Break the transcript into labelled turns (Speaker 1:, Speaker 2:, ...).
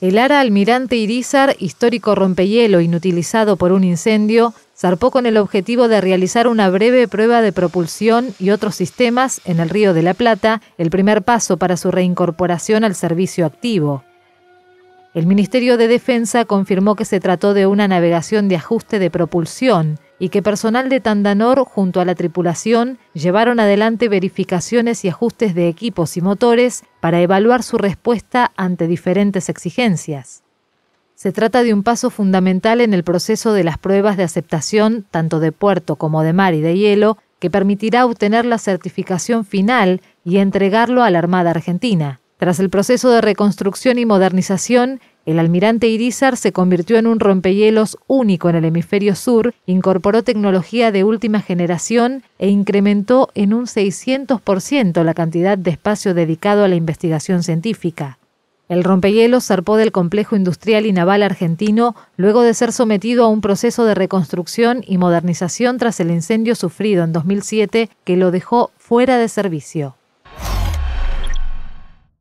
Speaker 1: El Ara Almirante Irizar, histórico rompehielo inutilizado por un incendio, zarpó con el objetivo de realizar una breve prueba de propulsión y otros sistemas en el Río de la Plata, el primer paso para su reincorporación al servicio activo. El Ministerio de Defensa confirmó que se trató de una navegación de ajuste de propulsión, y que personal de Tandanor junto a la tripulación llevaron adelante verificaciones y ajustes de equipos y motores para evaluar su respuesta ante diferentes exigencias. Se trata de un paso fundamental en el proceso de las pruebas de aceptación tanto de puerto como de mar y de hielo, que permitirá obtener la certificación final y entregarlo a la Armada Argentina. Tras el proceso de reconstrucción y modernización, el almirante Irizar se convirtió en un rompehielos único en el hemisferio sur, incorporó tecnología de última generación e incrementó en un 600% la cantidad de espacio dedicado a la investigación científica. El rompehielos zarpó del complejo industrial y naval argentino luego de ser sometido a un proceso de reconstrucción y modernización tras el incendio sufrido en 2007 que lo dejó fuera de servicio.